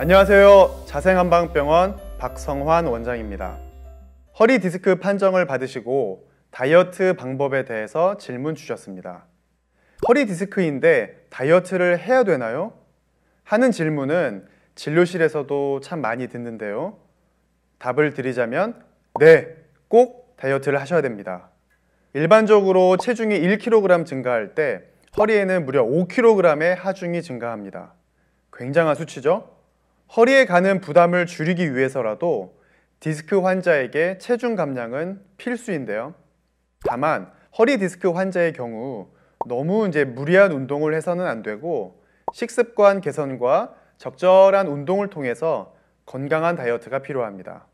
안녕하세요. 자생한방병원 박성환 원장입니다. 허리 디스크 판정을 받으시고 다이어트 방법에 대해서 질문 주셨습니다. 허리 디스크인데 다이어트를 해야 되나요? 하는 질문은 진료실에서도 참 많이 듣는데요. 답을 드리자면 네, 꼭 다이어트를 하셔야 됩니다. 일반적으로 체중이 1kg 증가할 때 허리에는 무려 5kg의 하중이 증가합니다. 굉장한 수치죠? 허리에 가는 부담을 줄이기 위해서라도 디스크 환자에게 체중 감량은 필수인데요. 다만 허리 디스크 환자의 경우 너무 이제 무리한 운동을 해서는 안 되고 식습관 개선과 적절한 운동을 통해서 건강한 다이어트가 필요합니다.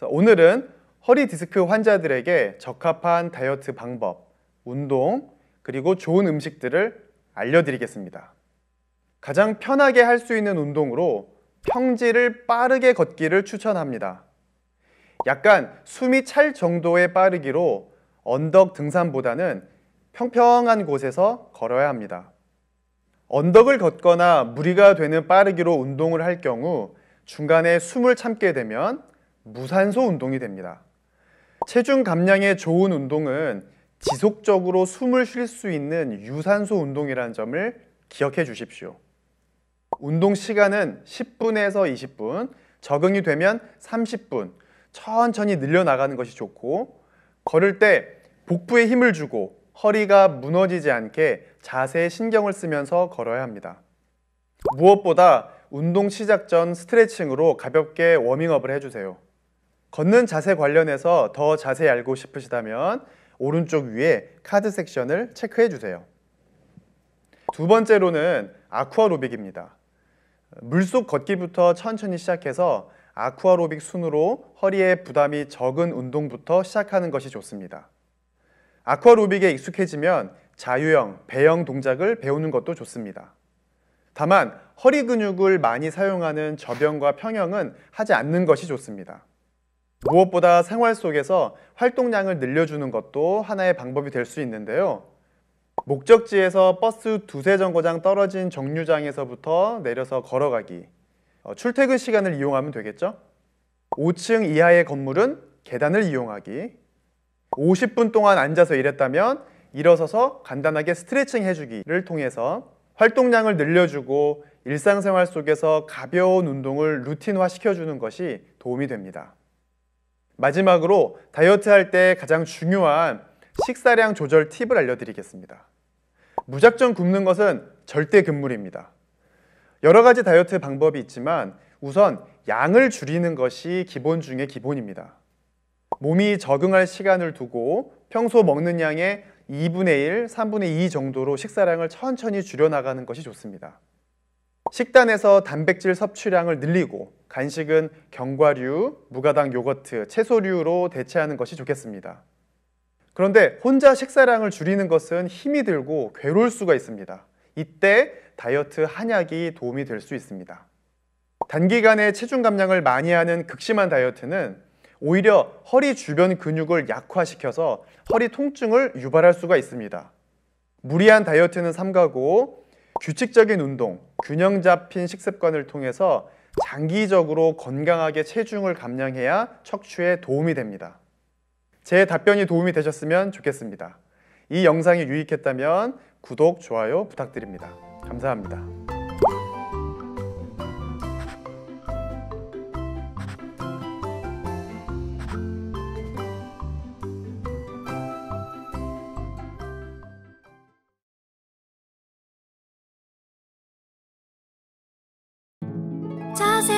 오늘은 허리 디스크 환자들에게 적합한 다이어트 방법, 운동, 그리고 좋은 음식들을 알려드리겠습니다. 가장 편하게 할 수 있는 운동으로 평지를 빠르게 걷기를 추천합니다. 약간 숨이 찰 정도의 빠르기로 언덕 등산보다는 평평한 곳에서 걸어야 합니다. 언덕을 걷거나 무리가 되는 빠르기로 운동을 할 경우 중간에 숨을 참게 되면 무산소 운동이 됩니다. 체중 감량에 좋은 운동은 지속적으로 숨을 쉴 수 있는 유산소 운동이라는 점을 기억해 주십시오. 운동 시간은 10분에서 20분, 적응이 되면 30분, 천천히 늘려나가는 것이 좋고 걸을 때 복부에 힘을 주고 허리가 무너지지 않게 자세에 신경을 쓰면서 걸어야 합니다. 무엇보다 운동 시작 전 스트레칭으로 가볍게 워밍업을 해주세요. 걷는 자세 관련해서 더 자세히 알고 싶으시다면 오른쪽 위에 카드 섹션을 체크해 주세요. 두 번째로는 아쿠아로빅입니다. 물속 걷기부터 천천히 시작해서 아쿠아로빅 순으로 허리에 부담이 적은 운동부터 시작하는 것이 좋습니다. 아쿠아로빅에 익숙해지면 자유형, 배형 동작을 배우는 것도 좋습니다. 다만 허리 근육을 많이 사용하는 저병과 평형은 하지 않는 것이 좋습니다. 무엇보다 생활 속에서 활동량을 늘려주는 것도 하나의 방법이 될 수 있는데요. 목적지에서 버스 두세 정거장 떨어진 정류장에서부터 내려서 걸어가기 어, 출퇴근 시간을 이용하면 되겠죠? 5층 이하의 건물은 계단을 이용하기 50분 동안 앉아서 일했다면 일어서서 간단하게 스트레칭 해주기를 통해서 활동량을 늘려주고 일상생활 속에서 가벼운 운동을 루틴화 시켜주는 것이 도움이 됩니다. 마지막으로 다이어트 할 때 가장 중요한 식사량 조절 팁을 알려드리겠습니다. 무작정 굶는 것은 절대 금물입니다. 여러 가지 다이어트 방법이 있지만 우선 양을 줄이는 것이 기본 중의 기본입니다. 몸이 적응할 시간을 두고 평소 먹는 양의 2분의 1, 3분의 2 정도로 식사량을 천천히 줄여나가는 것이 좋습니다. 식단에서 단백질 섭취량을 늘리고 간식은 견과류, 무가당 요거트, 채소류로 대체하는 것이 좋겠습니다. 그런데 혼자 식사량을 줄이는 것은 힘이 들고 괴로울 수가 있습니다. 이때 다이어트 한약이 도움이 될 수 있습니다. 단기간에 체중 감량을 많이 하는 극심한 다이어트는 오히려 허리 주변 근육을 약화시켜서 허리 통증을 유발할 수가 있습니다. 무리한 다이어트는 삼가고 규칙적인 운동, 균형 잡힌 식습관을 통해서 장기적으로 건강하게 체중을 감량해야 척추에 도움이 됩니다. 제 답변이 도움이 되셨으면 좋겠습니다. 이 영상이 유익했다면 구독, 좋아요 부탁드립니다. 감사합니다. 자세